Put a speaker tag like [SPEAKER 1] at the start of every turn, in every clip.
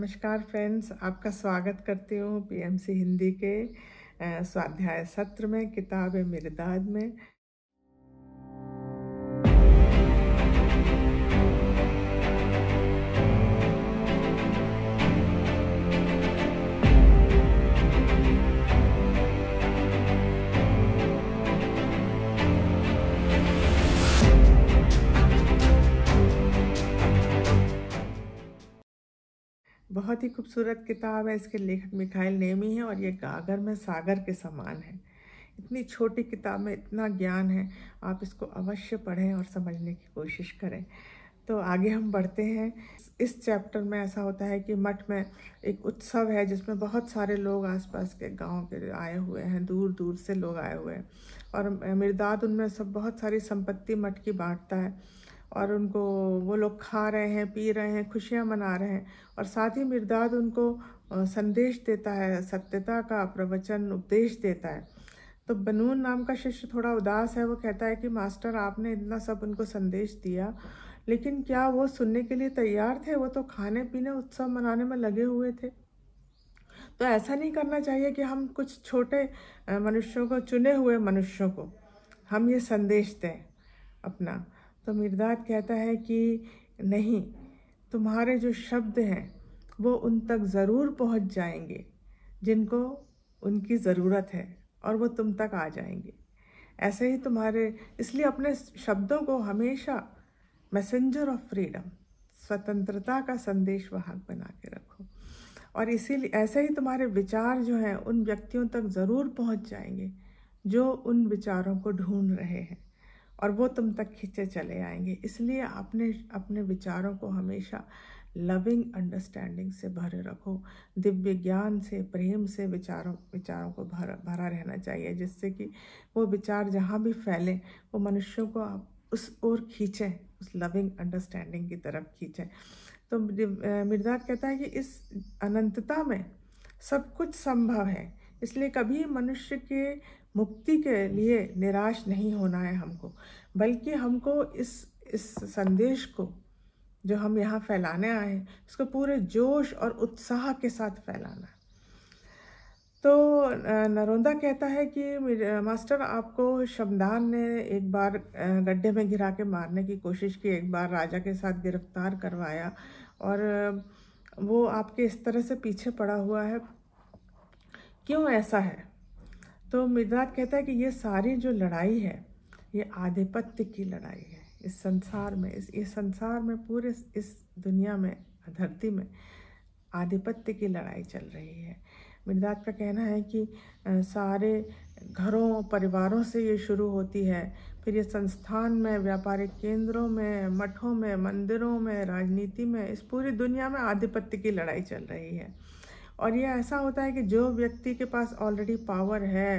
[SPEAKER 1] नमस्कार फ्रेंड्स आपका स्वागत करती हूँ पीएमसी हिंदी के स्वाध्याय सत्र में किताब मिर्दाद में बहुत ही खूबसूरत किताब है इसके लेखक मिखाइल नेमी है और ये गागर में सागर के समान है इतनी छोटी किताब में इतना ज्ञान है आप इसको अवश्य पढ़ें और समझने की कोशिश करें तो आगे हम बढ़ते हैं इस चैप्टर में ऐसा होता है कि मठ में एक उत्सव है जिसमें बहुत सारे लोग आसपास के गांव के आए हुए हैं दूर दूर से लोग आए हुए हैं और मिर्दाद उनमें सब बहुत सारी संपत्ति मठ की बांटता है और उनको वो लोग खा रहे हैं पी रहे हैं खुशियाँ मना रहे हैं और साथ ही मिर्दाद उनको संदेश देता है सत्यता का प्रवचन उपदेश देता है तो बनून नाम का शिष्य थोड़ा उदास है वो कहता है कि मास्टर आपने इतना सब उनको संदेश दिया लेकिन क्या वो सुनने के लिए तैयार थे वो तो खाने पीने उत्सव मनाने में लगे हुए थे तो ऐसा नहीं करना चाहिए कि हम कुछ छोटे मनुष्यों को चुने हुए मनुष्यों को हम ये संदेश दें अपना तो मिर्दाद कहता है कि नहीं तुम्हारे जो शब्द हैं वो उन तक ज़रूर पहुंच जाएंगे जिनको उनकी ज़रूरत है और वो तुम तक आ जाएंगे ऐसे ही तुम्हारे इसलिए अपने शब्दों को हमेशा मैसेंजर ऑफ फ्रीडम स्वतंत्रता का संदेश वाहक बना के रखो और इसीलिए ऐसे ही तुम्हारे विचार जो हैं उन व्यक्तियों तक ज़रूर पहुंच जाएंगे जो उन विचारों को ढूंढ रहे हैं और वो तुम तक खींचे चले आएंगे इसलिए अपने अपने विचारों को हमेशा लविंग अंडरस्टैंडिंग से भरे रखो दिव्य ज्ञान से प्रेम से विचारों विचारों को भर भरा रहना चाहिए जिससे कि वो विचार जहाँ भी फैलें वो मनुष्यों को आप उस ओर खींचें उस लविंग अंडरस्टैंडिंग की तरफ खींचें तो मिर्जा कहता है कि इस अनंतता में सब कुछ संभव है इसलिए कभी मनुष्य के मुक्ति के लिए निराश नहीं होना है हमको बल्कि हमको इस इस संदेश को जो हम यहाँ फैलाने आए हैं इसको पूरे जोश और उत्साह के साथ फैलाना है तो नरोंदा कहता है कि मास्टर आपको शमदान ने एक बार गड्ढे में गिरा के मारने की कोशिश की एक बार राजा के साथ गिरफ्तार करवाया और वो आपके इस तरह से पीछे पड़ा हुआ है क्यों ऐसा है तो मिर्दात कहता है कि ये सारी जो लड़ाई है ये आधिपत्य की लड़ाई है इस संसार में इस इस संसार में पूरे इस दुनिया में धरती में आधिपत्य की लड़ाई चल रही है मिर्दात का कहना है कि सारे घरों परिवारों से ये शुरू होती है फिर ये संस्थान में व्यापारिक केंद्रों में मठों में मंदिरों में राजनीति में इस पूरी दुनिया में आधिपत्य की लड़ाई चल रही है और ये ऐसा होता है कि जो व्यक्ति के पास ऑलरेडी पावर है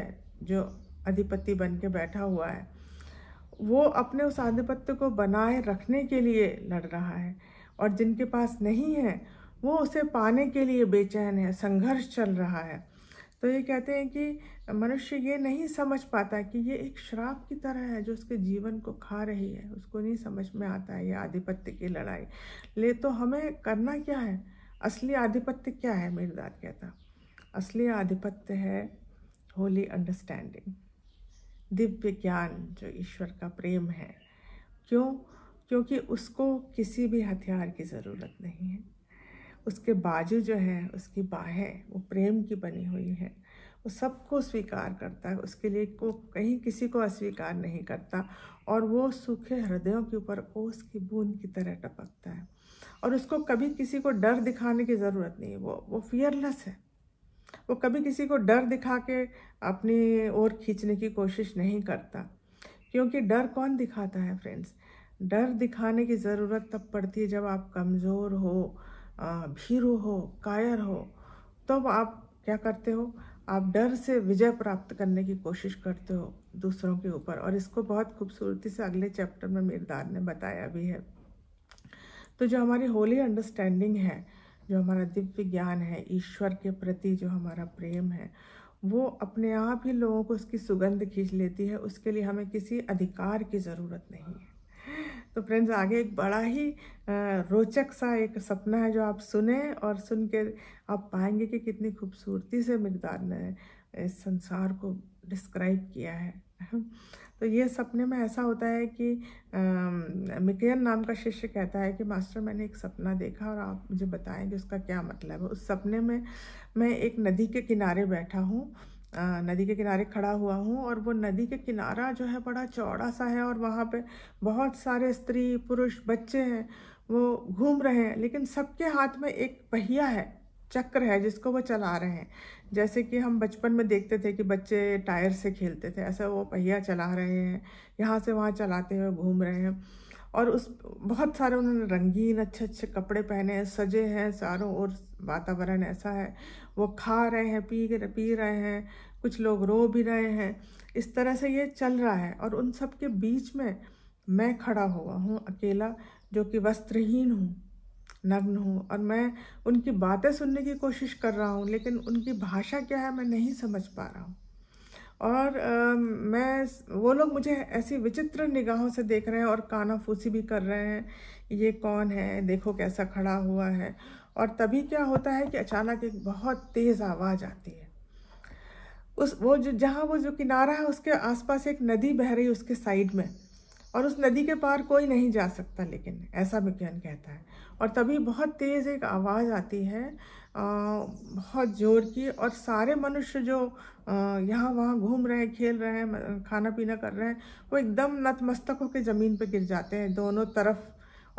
[SPEAKER 1] जो अधिपति बन के बैठा हुआ है वो अपने उस आधिपत्य को बनाए रखने के लिए लड़ रहा है और जिनके पास नहीं है वो उसे पाने के लिए बेचैन है संघर्ष चल रहा है तो ये कहते हैं कि मनुष्य ये नहीं समझ पाता कि ये एक श्राप की तरह है जो उसके जीवन को खा रही है उसको नहीं समझ में आता है ये आधिपत्य की लड़ाई ले तो हमें करना क्या है असली आधिपत्य क्या है मेरदाद कहता असली आधिपत्य है होली अंडरस्टैंडिंग दिव्य ज्ञान जो ईश्वर का प्रेम है क्यों क्योंकि उसको किसी भी हथियार की ज़रूरत नहीं है उसके बाजू जो है उसकी बाहें वो प्रेम की बनी हुई है वो सबको स्वीकार करता है उसके लिए को कहीं किसी को अस्वीकार नहीं करता और वो सूखे हृदयों के ऊपर ओस की बूंद की तरह टपकता और उसको कभी किसी को डर दिखाने की ज़रूरत नहीं है वो वो फियरलेस है वो कभी किसी को डर दिखा के अपनी ओर खींचने की कोशिश नहीं करता क्योंकि डर कौन दिखाता है फ्रेंड्स डर दिखाने की ज़रूरत तब पड़ती है जब आप कमज़ोर हो भीरू हो कायर हो तब तो आप क्या करते हो आप डर से विजय प्राप्त करने की कोशिश करते हो दूसरों के ऊपर और इसको बहुत खूबसूरती से अगले चैप्टर में मीरदार ने बताया भी है तो जो हमारी होली अंडरस्टैंडिंग है जो हमारा दिव्य ज्ञान है ईश्वर के प्रति जो हमारा प्रेम है वो अपने आप ही लोगों को उसकी सुगंध खींच लेती है उसके लिए हमें किसी अधिकार की ज़रूरत नहीं है तो फ्रेंड्स आगे एक बड़ा ही रोचक सा एक सपना है जो आप सुने और सुन के आप पाएंगे कि कितनी खूबसूरती से मकदार ने इस संसार को डिस्क्राइब किया है तो ये सपने में ऐसा होता है कि मिकेन नाम का शिष्य कहता है कि मास्टर मैंने एक सपना देखा और आप मुझे बताएं कि उसका क्या मतलब है उस सपने में मैं एक नदी के किनारे बैठा हूँ नदी के किनारे खड़ा हुआ हूँ और वो नदी के किनारा जो है बड़ा चौड़ा सा है और वहाँ पे बहुत सारे स्त्री पुरुष बच्चे हैं वो घूम रहे हैं लेकिन सबके हाथ में एक पहिया है चक्र है जिसको वो चला रहे हैं जैसे कि हम बचपन में देखते थे कि बच्चे टायर से खेलते थे ऐसा वो पहिया चला रहे हैं यहाँ से वहाँ चलाते हुए घूम रहे हैं और उस बहुत सारे उन्होंने रंगीन अच्छे अच्छे कपड़े पहने हैं सजे हैं चारों ओर वातावरण ऐसा है वो खा रहे हैं पी पी रहे हैं कुछ लोग रो भी रहे हैं इस तरह से ये चल रहा है और उन सब के बीच में मैं खड़ा हुआ हूँ अकेला जो कि वस्त्रहीन हूँ नग्न हूँ और मैं उनकी बातें सुनने की कोशिश कर रहा हूँ लेकिन उनकी भाषा क्या है मैं नहीं समझ पा रहा हूँ और आ, मैं वो लोग मुझे ऐसी विचित्र निगाहों से देख रहे हैं और काना फूसी भी कर रहे हैं ये कौन है देखो कैसा खड़ा हुआ है और तभी क्या होता है कि अचानक एक बहुत तेज़ आवाज़ आती है उस वो जो जहाँ वो जो किनारा है उसके आसपास एक नदी बह रही है उसके साइड में और उस नदी के पार कोई नहीं जा सकता लेकिन ऐसा विज्ञान कहता है और तभी बहुत तेज़ एक आवाज़ आती है आ, बहुत ज़ोर की और सारे मनुष्य जो यहाँ वहाँ घूम रहे हैं खेल रहे हैं खाना पीना कर रहे हैं वो एकदम नतमस्तक होकर ज़मीन पर गिर जाते हैं दोनों तरफ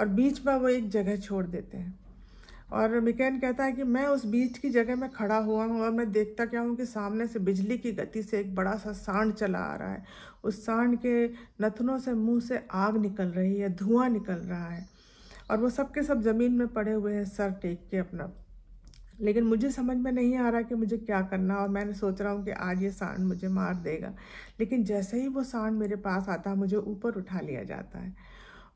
[SPEAKER 1] और बीच में वो एक जगह छोड़ देते हैं और मिकैन कहता है कि मैं उस बीच की जगह में खड़ा हुआ हूँ और मैं देखता क्या हूँ कि सामने से बिजली की गति से एक बड़ा सा सांड चला आ रहा है उस सांड के नथनों से मुंह से आग निकल रही है धुआं निकल रहा है और वो सब के सब ज़मीन में पड़े हुए हैं सर टेक के अपना लेकिन मुझे समझ में नहीं आ रहा कि मुझे क्या करना और मैंने सोच रहा हूँ कि आज ये सांड मुझे मार देगा लेकिन जैसे ही वो सांड मेरे पास आता है मुझे ऊपर उठा लिया जाता है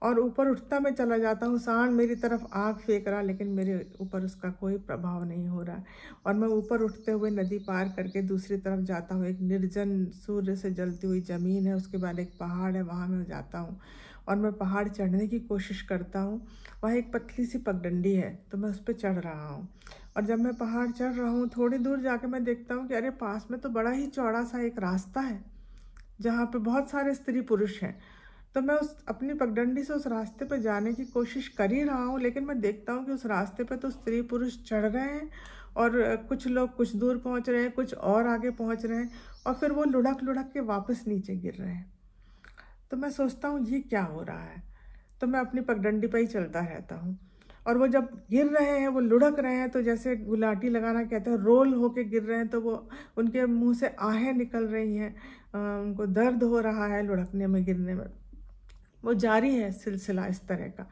[SPEAKER 1] और ऊपर उठता मैं चला जाता हूँ सांड मेरी तरफ आग फेंक रहा लेकिन मेरे ऊपर उसका कोई प्रभाव नहीं हो रहा और मैं ऊपर उठते हुए नदी पार करके दूसरी तरफ जाता हूँ एक निर्जन सूर्य से जलती हुई ज़मीन है उसके बाद एक पहाड़ है वहाँ मैं जाता हूँ और मैं पहाड़ चढ़ने की कोशिश करता हूँ वहाँ एक पतली सी पगडंडी है तो मैं उस पर चढ़ रहा हूँ और जब मैं पहाड़ चढ़ रहा हूँ थोड़ी दूर जाके मैं देखता हूँ कि अरे पास में तो बड़ा ही चौड़ा सा एक रास्ता है जहाँ पे बहुत सारे स्त्री पुरुष हैं तो मैं उस अपनी पगडंडी से उस रास्ते पर जाने की कोशिश कर ही रहा हूँ लेकिन मैं देखता हूँ कि उस रास्ते पर तो स्त्री पुरुष चढ़ रहे हैं और कुछ लोग कुछ दूर पहुँच रहे हैं कुछ और आगे पहुँच रहे हैं और फिर वो लुढ़क लुढ़क के वापस नीचे गिर रहे हैं तो मैं सोचता हूँ ये क्या हो रहा है तो मैं अपनी पगडंडी पर ही चलता रहता हूँ और वो जब गिर रहे हैं वो लुढ़क रहे हैं तो जैसे गुलाटी लगाना कहते हैं रोल होके गिर रहे हैं तो वो उनके मुंह से आहें निकल रही हैं उनको दर्द हो रहा है लुढ़कने में गिरने में वो जारी है सिलसिला इस तरह का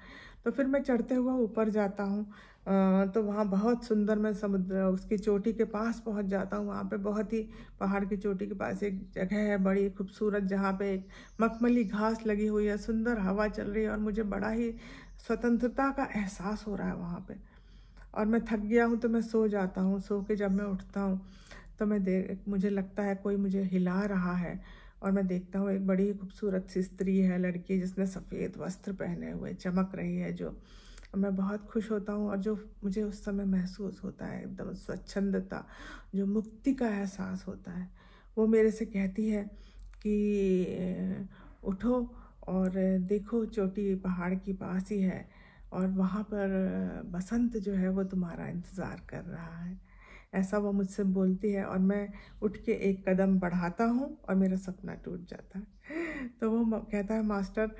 [SPEAKER 1] तो फिर मैं चढ़ते हुए ऊपर जाता हूँ तो वहाँ बहुत सुंदर मैं समुद्र उसकी चोटी के पास पहुँच जाता हूँ वहाँ पे बहुत ही पहाड़ की चोटी के पास एक जगह है बड़ी खूबसूरत जहाँ पे एक मखमली घास लगी हुई है सुंदर हवा चल रही है और मुझे बड़ा ही स्वतंत्रता का एहसास हो रहा है वहाँ पे और मैं थक गया हूँ तो मैं सो जाता हूँ सो के जब मैं उठता हूँ तो मैं देख मुझे लगता है कोई मुझे हिला रहा है और मैं देखता हूँ एक बड़ी खूबसूरत सी स्त्री है लड़की जिसने सफ़ेद वस्त्र पहने हुए चमक रही है जो मैं बहुत खुश होता हूँ और जो मुझे उस समय महसूस होता है एकदम स्वच्छंदता जो मुक्ति का एहसास होता है वो मेरे से कहती है कि उठो और देखो चोटी पहाड़ के पास ही है और वहाँ पर बसंत जो है वो तुम्हारा इंतज़ार कर रहा है ऐसा वो मुझसे बोलती है और मैं उठ के एक कदम बढ़ाता हूँ और मेरा सपना टूट जाता है तो वो कहता है मास्टर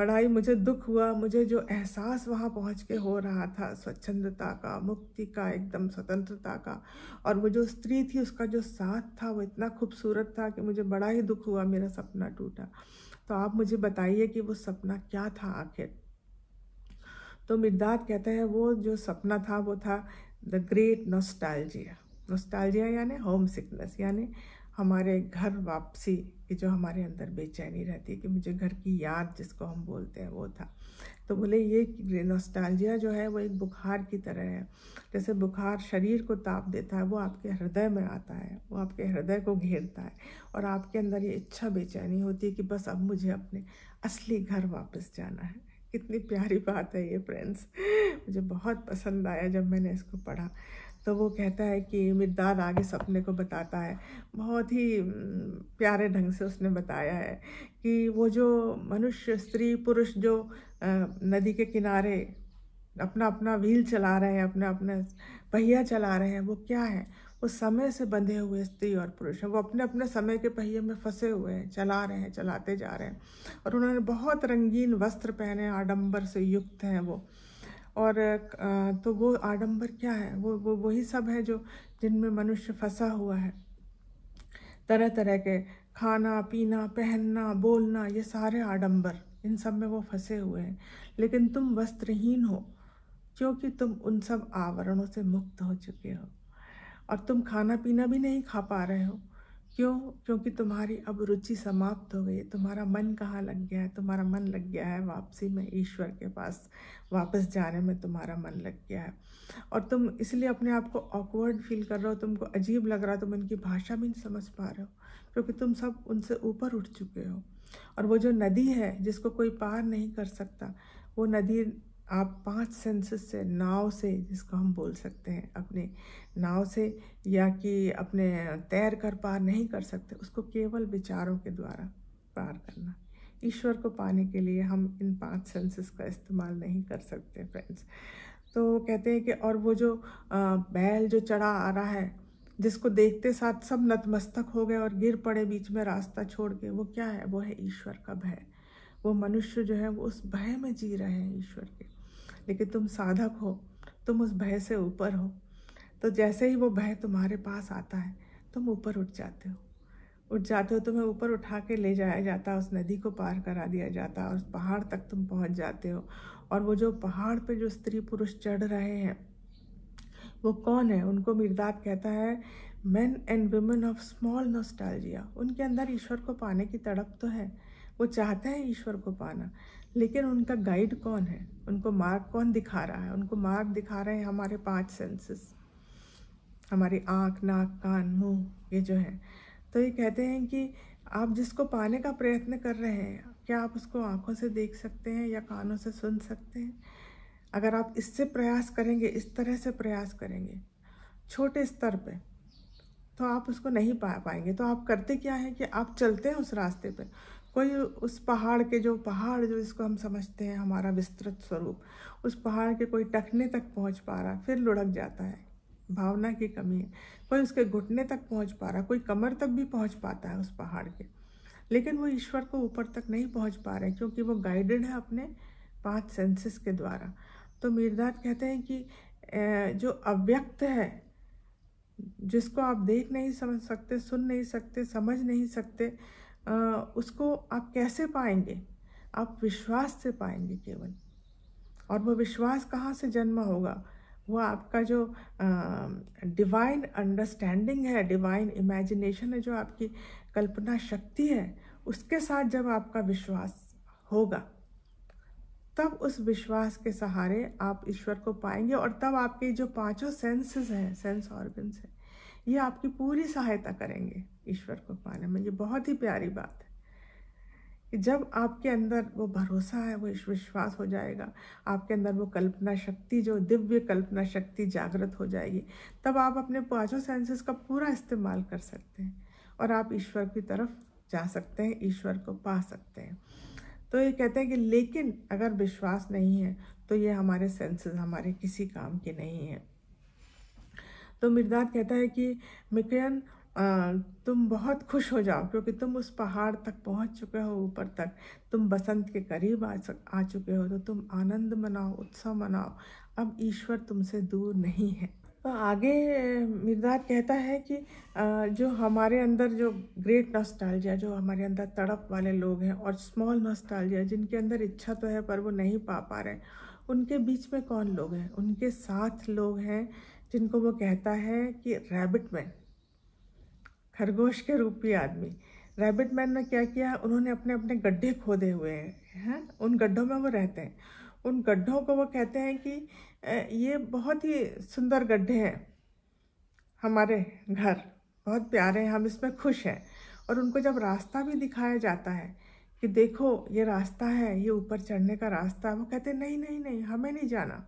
[SPEAKER 1] बड़ा ही मुझे दुख हुआ मुझे जो एहसास वहाँ पहुँच के हो रहा था स्वच्छंदता का मुक्ति का एकदम स्वतंत्रता का और वो जो स्त्री थी उसका जो साथ था वो इतना खूबसूरत था कि मुझे बड़ा ही दुख हुआ मेरा सपना टूटा तो आप मुझे बताइए कि वो सपना क्या था आखिर तो मिर्दाद कहते हैं वो जो सपना था वो था द ग्रेट नोस्टाइलजिया नोस्टालजिया यानी होम सिकनेस यानी हमारे घर वापसी की जो हमारे अंदर बेचैनी रहती है कि मुझे घर की याद जिसको हम बोलते हैं वो था तो बोले ये नोस्टालजिया जो है वो एक बुखार की तरह है जैसे बुखार शरीर को ताप देता है वो आपके हृदय में आता है वो आपके हृदय को घेरता है और आपके अंदर ये इच्छा बेचैनी होती है कि बस अब मुझे अपने असली घर वापस जाना है कितनी प्यारी बात है ये फ्रेंड्स मुझे बहुत पसंद आया जब मैंने इसको पढ़ा तो वो कहता है कि मिर्दाद आगे सपने को बताता है बहुत ही प्यारे ढंग से उसने बताया है कि वो जो मनुष्य स्त्री पुरुष जो नदी के किनारे अपना अपना व्हील चला रहे हैं अपना अपना पहिया चला रहे हैं वो क्या है वो समय से बंधे हुए स्त्री और पुरुष हैं वो अपने अपने समय के पहिए में फंसे हुए हैं चला रहे हैं चलाते जा रहे हैं और उन्होंने बहुत रंगीन वस्त्र पहने आडंबर से युक्त हैं वो और तो वो आडंबर क्या है वो वो वही सब है जो जिनमें मनुष्य फंसा हुआ है तरह तरह के खाना पीना पहनना बोलना ये सारे आडंबर इन सब में वो फंसे हुए हैं लेकिन तुम वस्त्रहीन हो क्योंकि तुम उन सब आवरणों से मुक्त हो चुके हो और तुम खाना पीना भी नहीं खा पा रहे हो क्यों क्योंकि तुम्हारी अब रुचि समाप्त हो गई तुम्हारा मन कहाँ लग गया है तुम्हारा मन लग गया है वापसी में ईश्वर के पास वापस जाने में तुम्हारा मन लग गया है और तुम इसलिए अपने आप को ऑकवर्ड फील कर रहे हो तुमको अजीब लग रहा है तुम इनकी भाषा भी नहीं समझ पा रहे हो क्योंकि तुम सब उनसे ऊपर उठ चुके हो और वो जो नदी है जिसको कोई पार नहीं कर सकता वो नदी आप पांच सेंसेस से नाव से जिसको हम बोल सकते हैं अपने नाव से या कि अपने तैर कर पार नहीं कर सकते उसको केवल विचारों के द्वारा पार करना ईश्वर को पाने के लिए हम इन पांच सेंसेस का इस्तेमाल नहीं कर सकते फ्रेंड्स तो कहते हैं कि और वो जो बैल जो चढ़ा आ रहा है जिसको देखते साथ सब नतमस्तक हो गए और गिर पड़े बीच में रास्ता छोड़ के वो क्या है वो है ईश्वर का भय वो मनुष्य जो है वो उस भय में जी रहे हैं ईश्वर के लेकिन तुम साधक हो तुम उस भय से ऊपर हो तो जैसे ही वो भय तुम्हारे पास आता है तुम ऊपर उठ जाते हो उठ जाते हो तुम्हें ऊपर उठा के ले जाया जाता है उस नदी को पार करा दिया जाता है और उस पहाड़ तक तुम पहुंच जाते हो और वो जो पहाड़ पे जो स्त्री पुरुष चढ़ रहे हैं वो कौन है उनको मिर्दात कहता है man and women of small nostalgia उनके अंदर ईश्वर को पाने की तड़प तो है वो चाहते हैं ईश्वर को पाना लेकिन उनका गाइड कौन है उनको मार्ग कौन दिखा रहा है उनको मार्ग दिखा रहे हैं हमारे पांच सेंसेस हमारी आँख नाक कान मुंह ये जो है तो ये कहते हैं कि आप जिसको पाने का प्रयत्न कर रहे हैं क्या आप उसको आँखों से देख सकते हैं या कानों से सुन सकते हैं अगर आप इससे प्रयास करेंगे इस तरह से प्रयास करेंगे छोटे स्तर पर तो आप उसको नहीं पा पाएंगे तो आप करते क्या है कि आप चलते हैं उस रास्ते पर कोई उस पहाड़ के जो पहाड़ जो इसको हम समझते हैं हमारा विस्तृत स्वरूप उस पहाड़ के कोई टखने तक पहुंच पा रहा फिर लुढ़क जाता है भावना की कमी है कोई उसके घुटने तक पहुंच पा रहा कोई कमर तक भी पहुंच पाता है उस पहाड़ के लेकिन वो ईश्वर को ऊपर तक नहीं पहुंच पा रहे क्योंकि वो गाइडेड है अपने पांच सेंसेस के द्वारा तो मीरदाद कहते हैं कि जो अव्यक्त है जिसको आप देख नहीं समझ सकते सुन नहीं सकते समझ नहीं सकते उसको आप कैसे पाएंगे आप विश्वास से पाएंगे केवल और वो विश्वास कहाँ से जन्म होगा वह आपका जो डिवाइन अंडरस्टैंडिंग है डिवाइन इमेजिनेशन है जो आपकी कल्पना शक्ति है उसके साथ जब आपका विश्वास होगा तब उस विश्वास के सहारे आप ईश्वर को पाएंगे और तब आपके जो पांचों सेंसेस हैं सेंस ऑर्गन्स हैं ये आपकी पूरी सहायता करेंगे ईश्वर को पाने में ये बहुत ही प्यारी बात है कि जब आपके अंदर वो भरोसा है वो विश्वास हो जाएगा आपके अंदर वो कल्पना शक्ति जो दिव्य कल्पना शक्ति जागृत हो जाएगी तब आप अपने पाँचों सेंसेस का पूरा इस्तेमाल कर सकते हैं और आप ईश्वर की तरफ जा सकते हैं ईश्वर को पा सकते हैं तो ये कहते हैं कि लेकिन अगर विश्वास नहीं है तो ये हमारे सेंसेस हमारे किसी काम के नहीं हैं तो मिर्दाद कहता है कि मिकरन तुम बहुत खुश हो जाओ क्योंकि तुम उस पहाड़ तक पहुंच चुके हो ऊपर तक तुम बसंत के करीब आ सक आ चुके हो तो तुम आनंद मनाओ उत्सव मनाओ अब ईश्वर तुमसे दूर नहीं है तो आगे मिर्दाद कहता है कि जो हमारे अंदर जो ग्रेट नस्टालजिया जो हमारे अंदर तड़प वाले लोग हैं और स्मॉल नस्टालजिया जिनके अंदर इच्छा तो है पर वो नहीं पा पा रहे उनके बीच में कौन लोग हैं उनके साथ लोग हैं जिनको वो कहता है कि रैबिट मैन खरगोश के रूप में आदमी रैबिट मैन ने क्या किया उन्होंने अपने अपने गड्ढे खोदे हुए हैं हैं उन गड्ढों में वो रहते हैं उन गड्ढों को वो कहते हैं कि ये बहुत ही सुंदर गड्ढे हैं हमारे घर बहुत प्यारे हैं हम इसमें खुश हैं और उनको जब रास्ता भी दिखाया जाता है कि देखो ये रास्ता है ये ऊपर चढ़ने का रास्ता है वो कहते हैं नहीं नहीं नहीं हमें नहीं जाना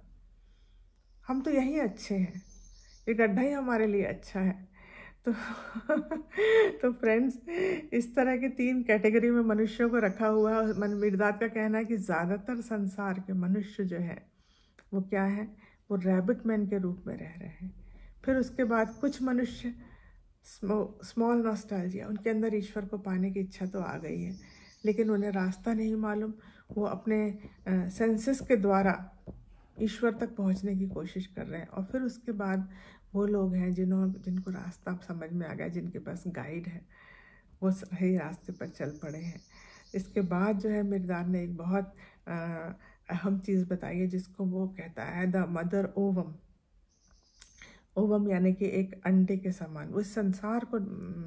[SPEAKER 1] हम तो यहीं अच्छे हैं ये गड्ढा ही हमारे लिए अच्छा है तो तो फ्रेंड्स इस तरह के तीन कैटेगरी में मनुष्यों को रखा हुआ है मन मिर्दात का कहना है कि ज़्यादातर संसार के मनुष्य जो है वो क्या है वो रैबिट मैन के रूप में रह रहे हैं फिर उसके बाद कुछ मनुष्य स्मॉल नॉस्टाइल उनके अंदर ईश्वर को पाने की इच्छा तो आ गई है लेकिन उन्हें रास्ता नहीं मालूम वो अपने सेंसेस के द्वारा ईश्वर तक पहुंचने की कोशिश कर रहे हैं और फिर उसके बाद वो लोग हैं जिन्हों जिनको रास्ता समझ में आ गया जिनके पास गाइड है वो सही रास्ते पर चल पड़े हैं इसके बाद जो है मिर्दार ने एक बहुत अहम चीज़ बताई है जिसको वो कहता है द मदर ओवम ओवम यानी कि एक अंडे के समान उस संसार को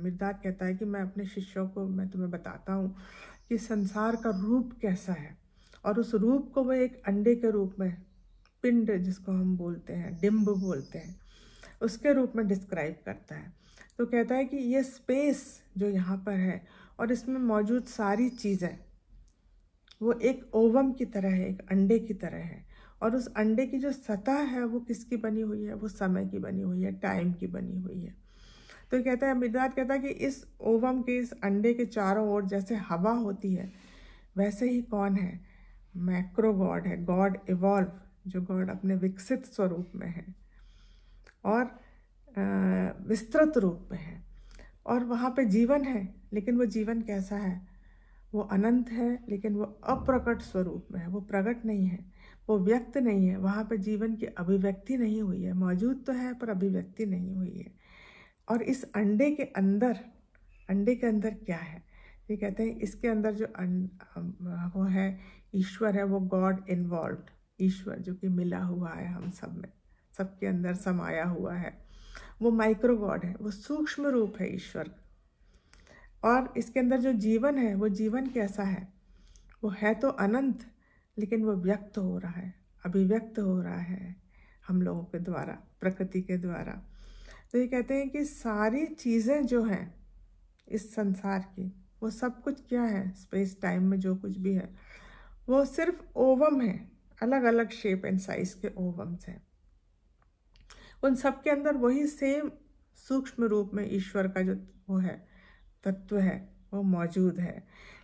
[SPEAKER 1] मिर्दार कहता है कि मैं अपने शिष्यों को मैं तुम्हें बताता हूँ कि संसार का रूप कैसा है और उस रूप को वह एक अंडे के रूप में पिंड जिसको हम बोलते हैं डिम्ब बोलते हैं उसके रूप में डिस्क्राइब करता है तो कहता है कि ये स्पेस जो यहाँ पर है और इसमें मौजूद सारी चीज़ें वो एक ओवम की तरह है एक अंडे की तरह है और उस अंडे की जो सतह है वो किसकी बनी हुई है वो समय की बनी हुई है टाइम की बनी हुई है तो कहता है अमृतनाथ कहता है कि इस ओवम के इस अंडे के चारों ओर जैसे हवा होती है वैसे ही कौन है मैक्रो गॉड है गॉड इवॉल्व जो गॉड अपने विकसित स्वरूप में है और विस्तृत रूप में है और वहाँ पे जीवन है लेकिन वो जीवन कैसा है वो अनंत है लेकिन वो अप्रकट स्वरूप में है वो प्रकट नहीं है वो व्यक्त नहीं है वहाँ पे जीवन की अभिव्यक्ति नहीं हुई है मौजूद तो है पर अभिव्यक्ति नहीं हुई है और इस अंडे के अंदर अंडे के अंदर क्या है ये कहते हैं इसके अंदर जो अन, अं, अं, वो है ईश्वर है वो गॉड इन्वॉल्व ईश्वर जो कि मिला हुआ है हम सब में सबके अंदर समाया हुआ है वो माइक्रो गॉड है वो सूक्ष्म रूप है ईश्वर और इसके अंदर जो जीवन है वो जीवन कैसा है वो है तो अनंत लेकिन वो व्यक्त हो रहा है अभिव्यक्त हो रहा है हम लोगों के द्वारा प्रकृति के द्वारा तो ये कहते हैं कि सारी चीज़ें जो हैं इस संसार की वो सब कुछ क्या है स्पेस टाइम में जो कुछ भी है वो सिर्फ ओवम है अलग अलग शेप एंड साइज के ओवम्स हैं उन सब के अंदर वही सेम सूक्ष्म रूप में ईश्वर का जो वो है तत्व है वो मौजूद है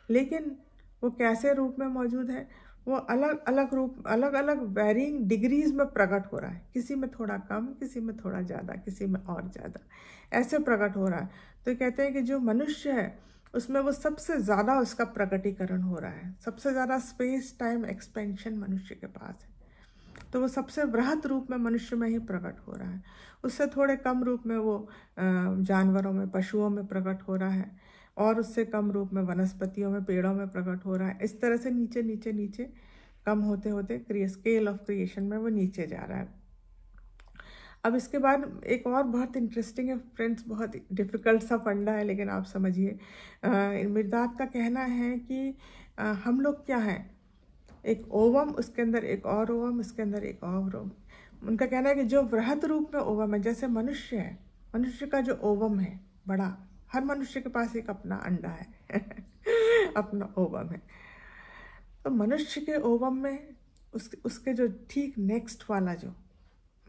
[SPEAKER 1] लेकिन वो कैसे रूप में मौजूद है वो अलग अलग रूप अलग अलग वेरिंग डिग्रीज में प्रकट हो रहा है किसी में थोड़ा कम किसी में थोड़ा ज़्यादा किसी में और ज़्यादा ऐसे प्रकट हो रहा है तो कहते हैं कि जो मनुष्य है उसमें वो सबसे ज़्यादा उसका प्रकटीकरण हो रहा है सबसे ज़्यादा स्पेस टाइम एक्सपेंशन मनुष्य के पास है तो वो सबसे वृहत रूप में मनुष्य में ही प्रकट हो रहा है उससे थोड़े कम रूप में वो जानवरों में पशुओं में प्रकट हो रहा है और उससे कम रूप में वनस्पतियों में पेड़ों में प्रकट हो रहा है इस तरह से नीचे नीचे नीचे कम होते होते स्केल ऑफ क्रिएशन में वो नीचे जा रहा है अब इसके बाद एक और बहुत इंटरेस्टिंग है फ्रेंड्स बहुत डिफ़िकल्ट सा फंडा है लेकिन आप समझिए मिर्दात का कहना है कि आ, हम लोग क्या हैं एक ओवम उसके अंदर एक और ओवम उसके अंदर एक और ओवम उनका कहना है कि जो वृहत रूप में ओवम है जैसे मनुष्य है मनुष्य का जो ओवम है बड़ा हर मनुष्य के पास एक अपना अंडा है अपना ओवम है तो मनुष्य के ओवम में उस उसके जो ठीक नेक्स्ट वाला जो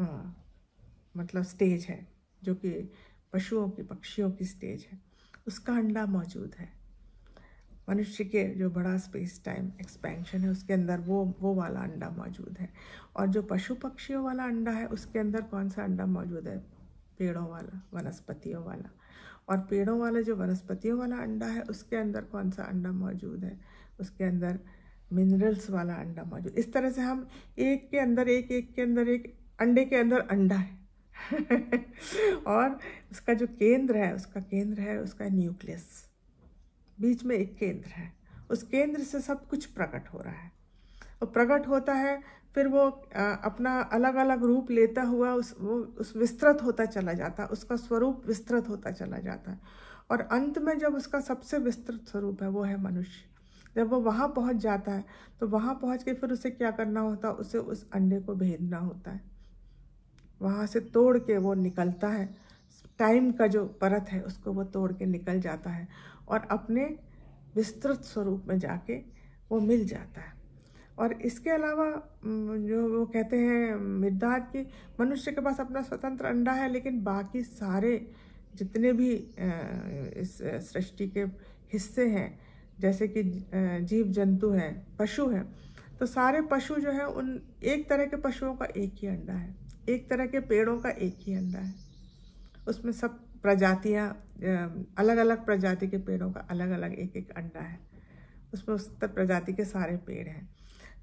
[SPEAKER 1] हाँ मतलब स्टेज है जो कि पशुओं की पक्षियों की स्टेज है उसका अंडा मौजूद है मनुष्य के जो बड़ा स्पेस टाइम एक्सपेंशन है उसके अंदर वो वो वाला अंडा मौजूद है और जो पशु पक्षियों वाला अंडा है उसके अंदर कौन सा अंडा मौजूद है पेड़ों वाला वनस्पतियों वाला और पेड़ों वाला जो वनस्पतियों वाला अंडा है उसके अंदर कौन सा अंडा मौजूद है उसके अंदर मिनरल्स वाला अंडा मौजूद इस तरह से हम एक के अंदर एक एक के अंदर एक अंडे के अंदर अंडा है और उसका जो केंद्र है उसका केंद्र है उसका न्यूक्लियस बीच में एक केंद्र है उस केंद्र से सब कुछ प्रकट हो रहा है वो प्रकट होता है फिर वो अपना अलग अलग रूप लेता हुआ उस वो उस विस्तृत होता चला जाता है उसका स्वरूप विस्तृत होता चला जाता है और अंत में जब उसका सबसे विस्तृत स्वरूप है वो है मनुष्य जब वो वहाँ पहुँच जाता है तो वहाँ पहुँच के फिर उसे क्या करना होता है उसे उस अंडे को भेजना होता है वहाँ से तोड़ के वो निकलता है टाइम का जो परत है उसको वो तोड़ के निकल जाता है और अपने विस्तृत स्वरूप में जाके वो मिल जाता है और इसके अलावा जो वो कहते हैं मिर्दाद कि मनुष्य के पास अपना स्वतंत्र अंडा है लेकिन बाकी सारे जितने भी इस सृष्टि के हिस्से हैं जैसे कि जीव जंतु हैं पशु हैं तो सारे पशु जो हैं उन एक तरह के पशुओं का एक ही अंडा है एक तरह के पेड़ों का एक ही अंडा है उसमें सब प्रजातियाँ अलग अलग प्रजाति के पेड़ों का अलग अलग एक एक अंडा है उसमें उस प्रजाति के सारे पेड़ हैं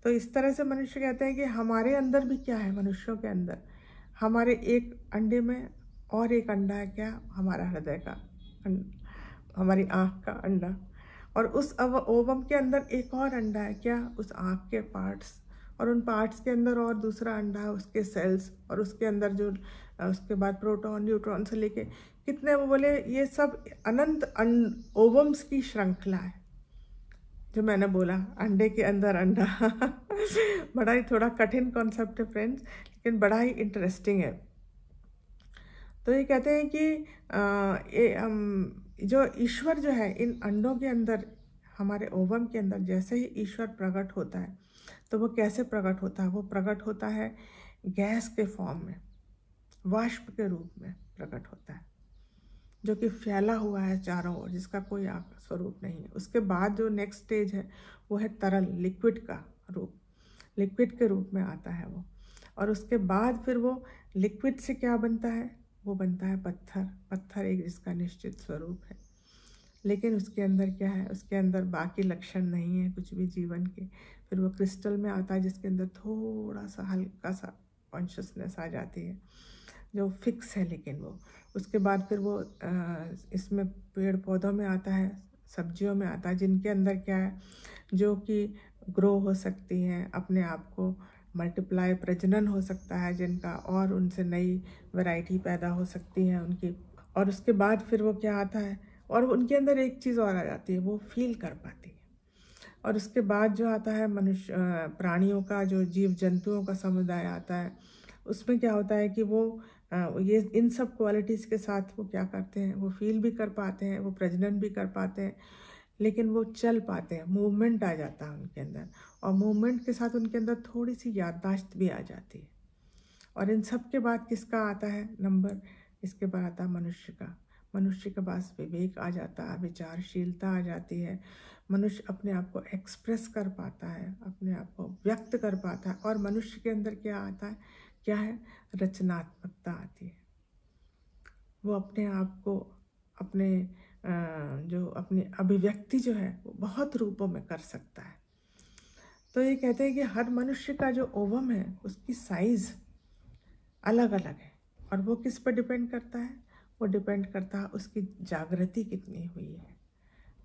[SPEAKER 1] तो इस तरह से मनुष्य कहते हैं कि हमारे अंदर भी क्या है मनुष्यों के अंदर हमारे एक अंडे में और एक अंडा है क्या हमारा हृदय का अं, हमारी आँख का अंडा और उस ओवम के अंदर एक और अंडा है क्या उस आँख के पार्ट्स और उन पार्ट्स के अंदर और दूसरा अंडा उसके सेल्स और उसके अंदर जो उसके बाद प्रोटॉन न्यूट्रॉन से लेके कितने वो बोले ये सब अनंत ओवम्स की श्रृंखला है जो मैंने बोला अंडे के अंदर अंडा बड़ा ही थोड़ा कठिन कॉन्सेप्ट है फ्रेंड्स लेकिन बड़ा ही इंटरेस्टिंग है तो ये कहते हैं कि आ, ए, अम, जो ईश्वर जो है इन अंडों के अंदर हमारे ओवम के अंदर जैसे ही ईश्वर प्रकट होता है तो वो कैसे प्रकट होता है वो प्रकट होता है गैस के फॉर्म में वाष्प के रूप में प्रकट होता है जो कि फैला हुआ है चारों ओर जिसका कोई स्वरूप नहीं है उसके बाद जो नेक्स्ट स्टेज है वो है तरल लिक्विड का रूप लिक्विड के रूप में आता है वो और उसके बाद फिर वो लिक्विड से क्या बनता है वो बनता है पत्थर पत्थर एक जिसका निश्चित स्वरूप है लेकिन उसके अंदर क्या है उसके अंदर बाकी लक्षण नहीं है कुछ भी जीवन के फिर वो क्रिस्टल में आता है जिसके अंदर थोड़ा सा हल्का सा कॉन्शसनेस आ जाती है जो फिक्स है लेकिन वो उसके बाद फिर वो इसमें पेड़ पौधों में आता है सब्जियों में आता है जिनके अंदर क्या है जो कि ग्रो हो सकती हैं अपने आप को मल्टीप्लाई प्रजनन हो सकता है जिनका और उनसे नई वैरायटी पैदा हो सकती है उनकी और उसके बाद फिर वो क्या आता है और उनके अंदर एक चीज़ और आ जाती है वो फील कर पाती है और उसके बाद जो आता है मनुष्य प्राणियों का जो जीव जंतुओं का समुदाय आता है उसमें क्या होता है कि वो ये इन सब क्वालिटीज़ के साथ वो क्या करते हैं वो फील भी कर पाते हैं वो प्रजनन भी कर पाते हैं लेकिन वो चल पाते हैं मूवमेंट आ जाता है उनके अंदर और मूवमेंट के साथ उनके अंदर थोड़ी सी याददाश्त भी आ जाती है और इन सब के बाद किसका आता है नंबर इसके बाद आता है मनुष्य का मनुष्य के पास विवेक आ जाता है विचारशीलता आ जाती है मनुष्य अपने आप को एक्सप्रेस कर पाता है अपने आप को व्यक्त कर पाता है और मनुष्य के अंदर क्या आता है क्या है रचनात्मकता आती है वो अपने आप को अपने जो अपनी अभिव्यक्ति जो है वो बहुत रूपों में कर सकता है तो ये कहते हैं कि हर मनुष्य का जो ओवम है उसकी साइज़ अलग अलग है और वो किस पर डिपेंड करता है वो डिपेंड करता है उसकी जागृति कितनी हुई है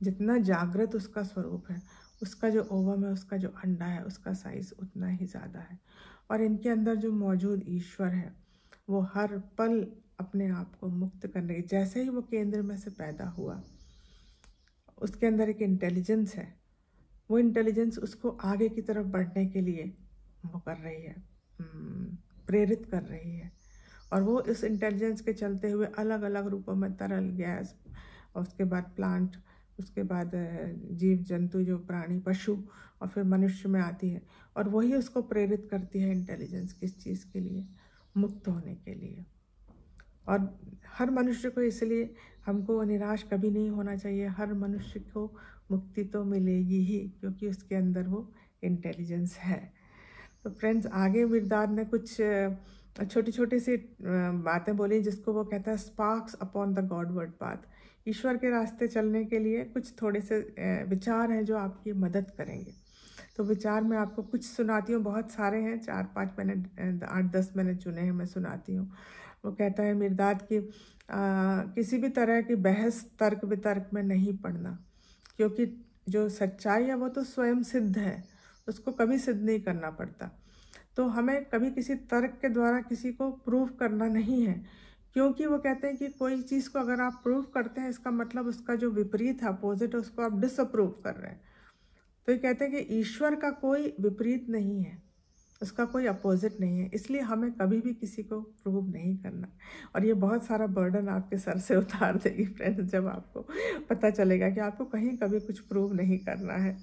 [SPEAKER 1] जितना जागृत उसका स्वरूप है उसका जो ओवम है उसका जो अंडा है उसका साइज़ उतना ही ज़्यादा है और इनके अंदर जो मौजूद ईश्वर है वो हर पल अपने आप को मुक्त करने के जैसे ही वो केंद्र में से पैदा हुआ उसके अंदर एक इंटेलिजेंस है वो इंटेलिजेंस उसको आगे की तरफ बढ़ने के लिए वो कर रही है हम्म, प्रेरित कर रही है और वो इस इंटेलिजेंस के चलते हुए अलग अलग रूपों में तरल गैस और उसके बाद प्लांट उसके बाद जीव जंतु जो प्राणी पशु और फिर मनुष्य में आती है और वही उसको प्रेरित करती है इंटेलिजेंस किस चीज़ के लिए मुक्त होने के लिए और हर मनुष्य को इसलिए हमको निराश कभी नहीं होना चाहिए हर मनुष्य को मुक्ति तो मिलेगी ही क्योंकि उसके अंदर वो इंटेलिजेंस है तो फ्रेंड्स आगे मिरदार ने कुछ छोटी छोटी सी बातें बोली जिसको वो कहता है sparks upon the godward path ईश्वर के रास्ते चलने के लिए कुछ थोड़े से विचार हैं जो आपकी मदद करेंगे तो विचार में आपको कुछ सुनाती हूँ बहुत सारे हैं चार पाँच मैंने आठ दस मैंने चुने हैं मैं सुनाती हूँ वो कहता है मिर्दाद की किसी भी तरह की बहस तर्क वितर्क में नहीं पड़ना क्योंकि जो सच्चाई है वो तो स्वयं सिद्ध है उसको कभी सिद्ध नहीं करना पड़ता तो हमें कभी किसी तर्क के द्वारा किसी को प्रूव करना नहीं है क्योंकि वो कहते हैं कि कोई चीज़ को अगर आप प्रूव करते हैं इसका मतलब उसका जो विपरीत है अपोजिट है उसको आप डिसअप्रूव कर रहे हैं तो ये कहते हैं कि ईश्वर का कोई विपरीत नहीं है उसका कोई अपोजिट नहीं है इसलिए हमें कभी भी किसी को प्रूव नहीं करना और ये बहुत सारा बर्डन आपके सर से उतार देगी फ्रेंड्स जब आपको पता चलेगा कि आपको कहीं कभी कुछ प्रूव नहीं करना है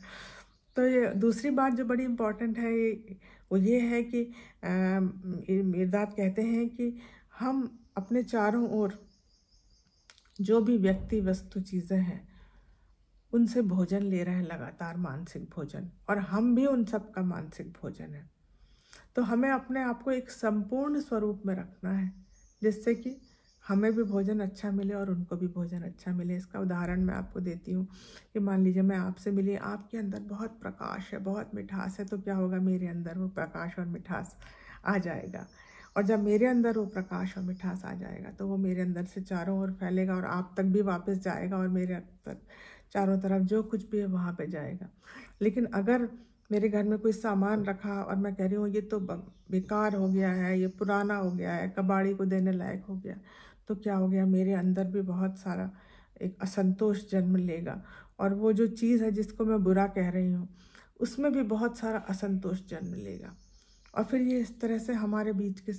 [SPEAKER 1] तो ये दूसरी बात जो बड़ी इम्पॉर्टेंट है वो ये है कि इर्दाद कहते हैं कि हम अपने चारों ओर जो भी व्यक्ति वस्तु चीज़ें हैं उनसे भोजन ले रहे हैं लगातार मानसिक भोजन और हम भी उन सब का मानसिक भोजन है तो हमें अपने आप को एक संपूर्ण स्वरूप में रखना है जिससे कि हमें भी भोजन अच्छा मिले और उनको भी भोजन अच्छा मिले इसका उदाहरण मैं आपको देती हूँ कि मान लीजिए मैं आपसे मिली आपके अंदर बहुत प्रकाश है बहुत मिठास है तो क्या होगा मेरे अंदर वो प्रकाश और मिठास आ जाएगा और जब मेरे अंदर वो प्रकाश और मिठास आ जाएगा तो वो मेरे अंदर से चारों ओर फैलेगा और आप तक भी वापस जाएगा और मेरे अंदर चारों तरफ जो कुछ भी है वहाँ पे जाएगा लेकिन अगर मेरे घर में कोई सामान रखा और मैं कह रही हूँ ये तो बेकार हो गया है ये पुराना हो गया है कबाड़ी को देने लायक हो गया तो क्या हो गया मेरे अंदर भी बहुत सारा एक असंतोष जन्म लेगा और वो जो चीज़ है जिसको मैं बुरा कह रही हूँ उसमें भी बहुत सारा असंतोष जन्म लेगा और फिर ये इस तरह से हमारे बीच के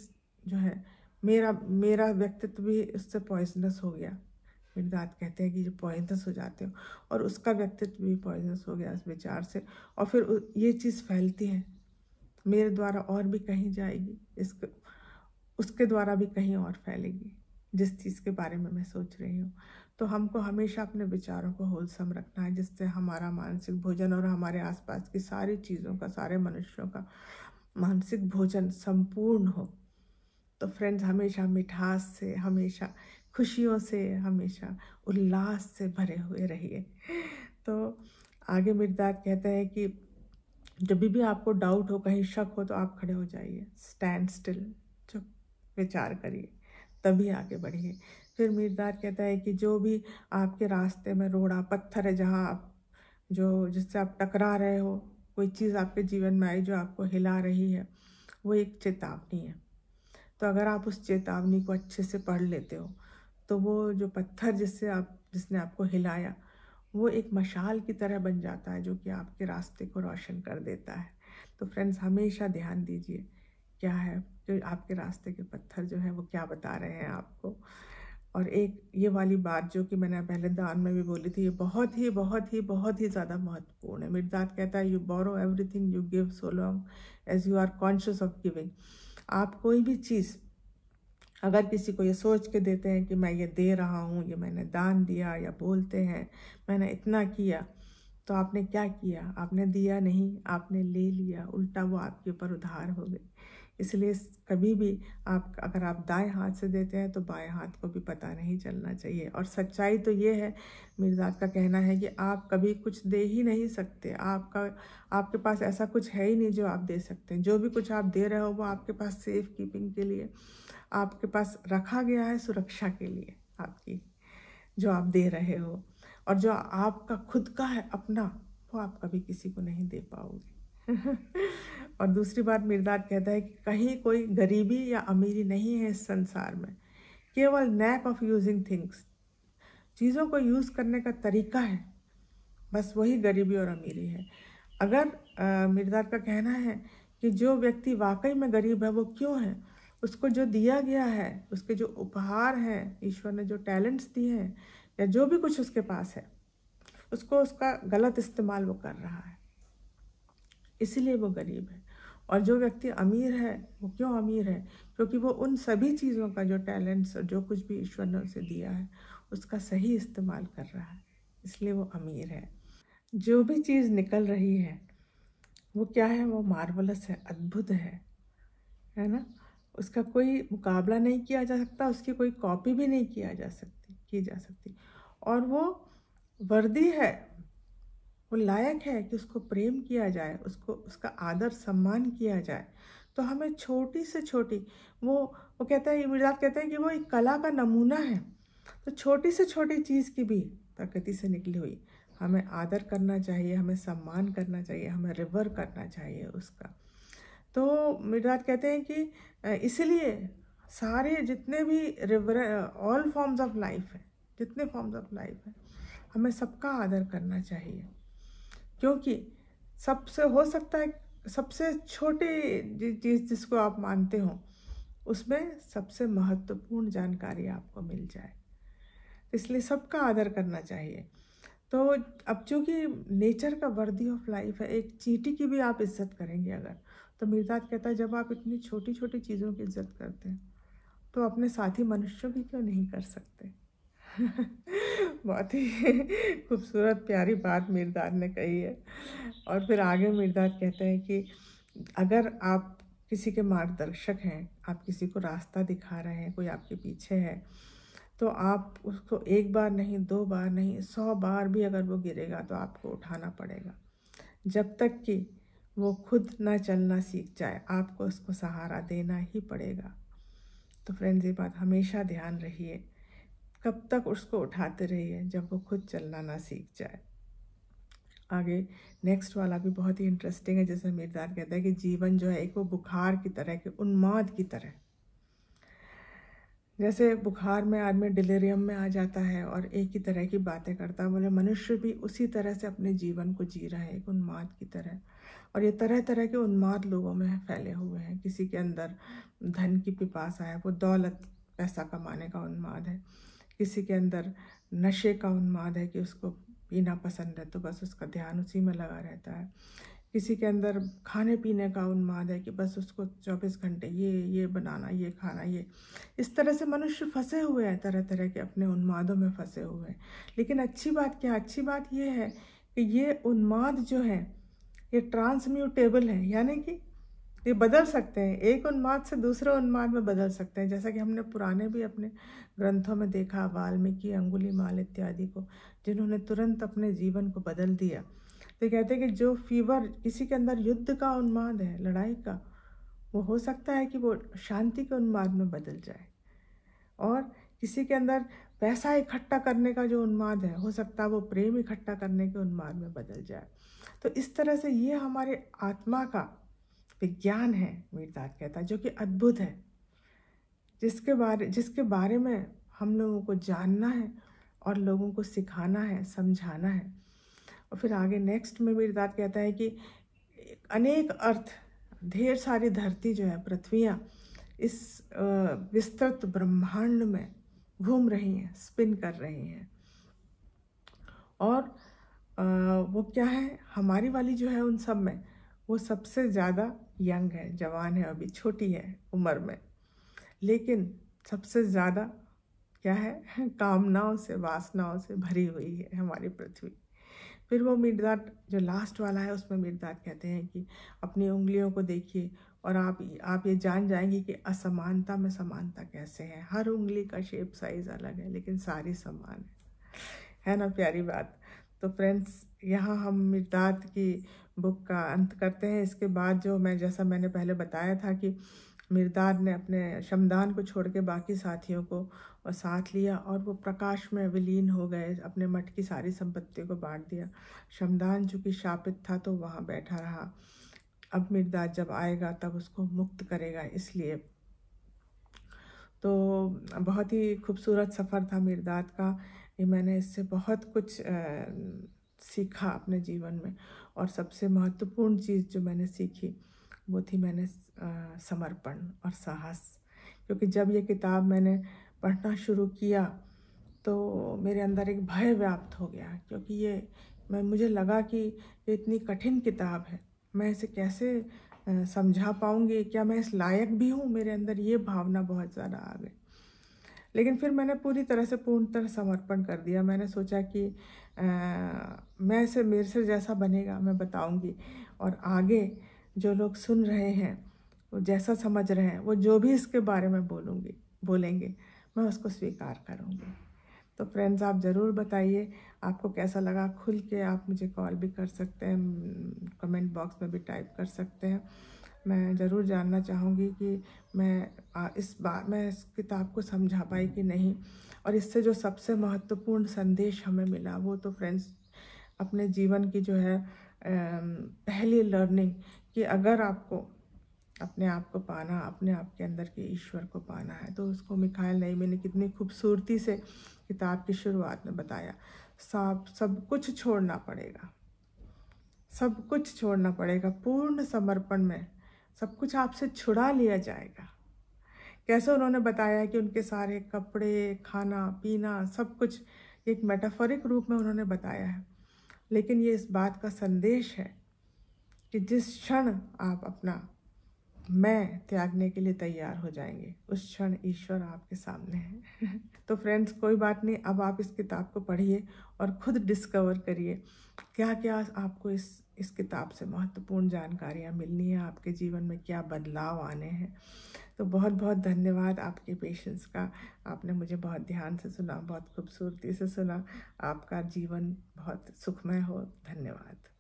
[SPEAKER 1] जो है मेरा मेरा व्यक्तित्व भी उससे पॉइजनस हो गया दाद कहते हैं कि जो पॉइजनस हो जाते हो और उसका व्यक्तित्व भी पॉइजनस हो गया उस विचार से और फिर ये चीज़ फैलती है मेरे द्वारा और भी कहीं जाएगी इसके उसके द्वारा भी कहीं और फैलेगी जिस चीज़ के बारे में मैं सोच रही हूँ तो हमको हमेशा अपने विचारों को होलसम रखना है जिससे हमारा मानसिक भोजन और हमारे आसपास की सारी चीज़ों का सारे मनुष्यों का मानसिक भोजन संपूर्ण हो तो फ्रेंड्स हमेशा मिठास से हमेशा खुशियों से हमेशा उल्लास से भरे हुए रहिए तो आगे मिर्दार कहते हैं कि जब भी आपको डाउट हो कहीं शक हो तो आप खड़े हो जाइए स्टैंड स्टिल चुप विचार करिए तभी आगे बढ़िए फिर मीरदार कहता है कि जो भी आपके रास्ते में रोड़ा पत्थर है जहाँ आप जो जिससे आप टकरा रहे हो कोई चीज़ आपके जीवन में आई जो आपको हिला रही है वो एक चेतावनी है तो अगर आप उस चेतावनी को अच्छे से पढ़ लेते हो तो वो जो पत्थर जिससे आप जिसने आपको हिलाया वो एक मशाल की तरह बन जाता है जो कि आपके रास्ते को रोशन कर देता है तो फ्रेंड्स हमेशा ध्यान दीजिए क्या है जो आपके रास्ते के पत्थर जो है वो क्या बता रहे हैं आपको और एक ये वाली बात जो कि मैंने पहले दान में भी बोली थी ये बहुत ही बहुत ही बहुत ही ज़्यादा महत्वपूर्ण है मिर्दात कहता है you borrow everything you give so long as you are conscious of giving आप कोई भी चीज़ अगर किसी को ये सोच के देते हैं कि मैं ये दे रहा हूँ ये मैंने दान दिया या बोलते हैं मैंने इतना किया तो आपने क्या किया आपने दिया नहीं आपने ले लिया उल्टा वो आपके ऊपर उधार हो गई इसलिए कभी भी आप अगर आप दाएं हाथ से देते हैं तो बाएं हाथ को भी पता नहीं चलना चाहिए और सच्चाई तो ये है मिर्ज़ाद का कहना है कि आप कभी कुछ दे ही नहीं सकते आपका आपके पास ऐसा कुछ है ही नहीं जो आप दे सकते हैं जो भी कुछ आप दे रहे हो वो आपके पास सेफ कीपिंग के लिए आपके पास रखा गया है सुरक्षा के लिए आपकी जो आप दे रहे हो और जो आपका खुद का है अपना वो आप कभी किसी को नहीं दे पाओगे और दूसरी बात मिर्दाद कहता है कि कहीं कोई गरीबी या अमीरी नहीं है इस संसार में केवल नैप ऑफ यूजिंग थिंग्स चीज़ों को यूज़ करने का तरीका है बस वही गरीबी और अमीरी है अगर मीरदार का कहना है कि जो व्यक्ति वाकई में गरीब है वो क्यों है उसको जो दिया गया है उसके जो उपहार हैं ईश्वर ने जो टैलेंट्स दिए हैं या जो भी कुछ उसके पास है उसको उसका गलत इस्तेमाल वो कर रहा है इसीलिए वो गरीब है और जो व्यक्ति अमीर है वो क्यों अमीर है क्योंकि वो उन सभी चीज़ों का जो टैलेंट्स जो कुछ भी ईश्वर ने उसे दिया है उसका सही इस्तेमाल कर रहा है इसलिए वो अमीर है जो भी चीज़ निकल रही है वो क्या है वो मार्वलस है अद्भुत है है ना उसका कोई मुकाबला नहीं किया जा सकता उसकी कोई कॉपी भी नहीं किया जा सकती की जा सकती और वो वर्दी है वो लायक है कि उसको प्रेम किया जाए उसको उसका आदर सम्मान किया जाए तो हमें छोटी से छोटी वो वो कहते हैं मिर्जात कहते हैं कि वो एक कला का नमूना है तो छोटी से छोटी चीज़ की भी प्रकृति से निकली हुई हमें आदर करना चाहिए हमें सम्मान करना चाहिए हमें रिवर करना चाहिए उसका तो मिर्जात कहते हैं कि इसलिए सारे जितने भी river all forms of life है जितने फॉर्म्स ऑफ लाइफ है हमें सबका आदर करना चाहिए क्योंकि सबसे हो सकता है सबसे छोटी चीज़ जिसको आप मानते हो उसमें सबसे महत्वपूर्ण जानकारी आपको मिल जाए इसलिए सबका आदर करना चाहिए तो अब चूँकि नेचर का वर्दी ऑफ लाइफ है एक चीटी की भी आप इज्जत करेंगे अगर तो मिर्दात कहता है जब आप इतनी छोटी छोटी चीज़ों की इज्जत करते हैं तो अपने साथी मनुष्यों की क्यों नहीं कर सकते बहुत ही खूबसूरत प्यारी बात मीरदार ने कही है और फिर आगे मीरदार कहते हैं कि अगर आप किसी के मार्गदर्शक हैं आप किसी को रास्ता दिखा रहे हैं कोई आपके पीछे है तो आप उसको एक बार नहीं दो बार नहीं सौ बार भी अगर वो गिरेगा तो आपको उठाना पड़ेगा जब तक कि वो खुद ना चलना सीख जाए आपको उसको सहारा देना ही पड़ेगा तो फ्रेंड्स ये बात हमेशा ध्यान रहिए कब तक उसको उठाते रहिए जब वो खुद चलना ना सीख जाए आगे नेक्स्ट वाला भी बहुत ही इंटरेस्टिंग है जैसे मीरदार कहता है कि जीवन जो है एक वो बुखार की तरह के उन्माद की तरह जैसे बुखार में आदमी डिलेरियम में आ जाता है और एक ही तरह की बातें करता है बोले मनुष्य भी उसी तरह से अपने जीवन को जी रहा है एक उन्माद की तरह और ये तरह तरह के उन्माद लोगों में फैले हुए हैं किसी के अंदर धन की पिपासा है वो दौलत पैसा कमाने का उन्माद है किसी के अंदर नशे का उन्माद है कि उसको पीना पसंद है तो बस उसका ध्यान उसी में लगा रहता है किसी के अंदर खाने पीने का उन्माद है कि बस उसको चौबीस घंटे ये ये बनाना ये खाना ये इस तरह से मनुष्य फंसे हुए हैं तरह तरह के अपने उन्मादों में फंसे हुए हैं लेकिन अच्छी बात क्या अच्छी बात ये है कि ये उन्माद जो है ये ट्रांसम्यूटेबल है यानी कि ये बदल सकते हैं एक उन्माद से दूसरे उन्माद में बदल सकते हैं जैसा कि हमने पुराने भी अपने ग्रंथों में देखा वाल्मीकि अंगुली माल इत्यादि को जिन्होंने तुरंत अपने जीवन को बदल दिया तो कहते हैं कि जो फीवर किसी के अंदर युद्ध का उन्माद है लड़ाई का वो हो सकता है कि वो शांति के उन्माद में बदल जाए और किसी के अंदर पैसा इकट्ठा करने का जो उन्माद है हो सकता है वो प्रेम इकट्ठा करने के उन्माद में बदल जाए तो इस तरह से ये हमारे आत्मा का विज्ञान है वीरदास कहता है जो कि अद्भुत है जिसके बारे जिसके बारे में हम लोगों को जानना है और लोगों को सिखाना है समझाना है और फिर आगे नेक्स्ट में वीरदास कहता है कि अनेक अर्थ ढेर सारी धरती जो है पृथ्वियाँ इस विस्तृत ब्रह्मांड में घूम रही हैं स्पिन कर रही हैं और वो क्या है हमारी वाली जो है उन सब में वो सबसे ज़्यादा यंग है जवान है अभी छोटी है उम्र में लेकिन सबसे ज़्यादा क्या है कामनाओं से वासनाओं से भरी हुई है हमारी पृथ्वी फिर वो मिर्दात जो लास्ट वाला है उसमें मिर्दात कहते हैं कि अपनी उंगलियों को देखिए और आप आप ये जान जाएंगे कि असमानता में समानता कैसे है हर उंगली का शेप साइज़ अलग है लेकिन सारी समान है है ना प्यारी बात तो फ्रेंड्स यहाँ हम मिर्दात की बुक का अंत करते हैं इसके बाद जो मैं जैसा मैंने पहले बताया था कि मिर्दाद ने अपने शमदान को छोड़ के बाकी साथियों को और साथ लिया और वो प्रकाश में विलीन हो गए अपने मठ की सारी संपत्ति को बांट दिया शमदान चूँकि शापित था तो वहाँ बैठा रहा अब मिर्दाद जब आएगा तब उसको मुक्त करेगा इसलिए तो बहुत ही खूबसूरत सफ़र था मिर्दाद का ये मैंने इससे बहुत कुछ आ, सीखा अपने जीवन में और सबसे महत्वपूर्ण चीज़ जो मैंने सीखी वो थी मैंने समर्पण और साहस क्योंकि जब ये किताब मैंने पढ़ना शुरू किया तो मेरे अंदर एक भय व्याप्त हो गया क्योंकि ये मैं मुझे लगा कि ये इतनी कठिन किताब है मैं इसे कैसे समझा पाऊँगी क्या मैं इस लायक भी हूँ मेरे अंदर ये भावना बहुत ज़्यादा आ गई लेकिन फिर मैंने पूरी तरह से पूर्णतः समर्पण कर दिया मैंने सोचा कि आ, मैं से मेरे से जैसा बनेगा मैं बताऊंगी और आगे जो लोग सुन रहे हैं वो जैसा समझ रहे हैं वो जो भी इसके बारे में बोलूँगी बोलेंगे मैं उसको स्वीकार करूँगी तो फ्रेंड्स आप ज़रूर बताइए आपको कैसा लगा खुल के आप मुझे कॉल भी कर सकते हैं कमेंट बॉक्स में भी टाइप कर सकते हैं मैं ज़रूर जानना चाहूँगी कि मैं इस बात मैं इस किताब को समझा पाई कि नहीं और इससे जो सबसे महत्वपूर्ण संदेश हमें मिला वो तो फ्रेंड्स अपने जीवन की जो है पहली लर्निंग कि अगर आपको अपने आप को पाना अपने आप के अंदर के ईश्वर को पाना है तो उसको मिखाइल नहीं मैंने कितनी खूबसूरती से किताब की शुरुआत में बताया सब सब कुछ छोड़ना पड़ेगा सब कुछ छोड़ना पड़ेगा पूर्ण समर्पण में सब कुछ आपसे छुड़ा लिया जाएगा कैसे उन्होंने बताया कि उनके सारे कपड़े खाना पीना सब कुछ एक मेटाफोरिक रूप में उन्होंने बताया है लेकिन ये इस बात का संदेश है कि जिस क्षण आप अपना मैं त्यागने के लिए तैयार हो जाएंगे उस क्षण ईश्वर आपके सामने है तो फ्रेंड्स कोई बात नहीं अब आप इस किताब को पढ़िए और ख़ुद डिस्कवर करिए क्या क्या आपको इस इस किताब से महत्वपूर्ण जानकारियाँ मिलनी है आपके जीवन में क्या बदलाव आने हैं तो बहुत बहुत धन्यवाद आपके पेशेंस का आपने मुझे बहुत ध्यान से सुना बहुत खूबसूरती से सुना आपका जीवन बहुत सुखमय हो धन्यवाद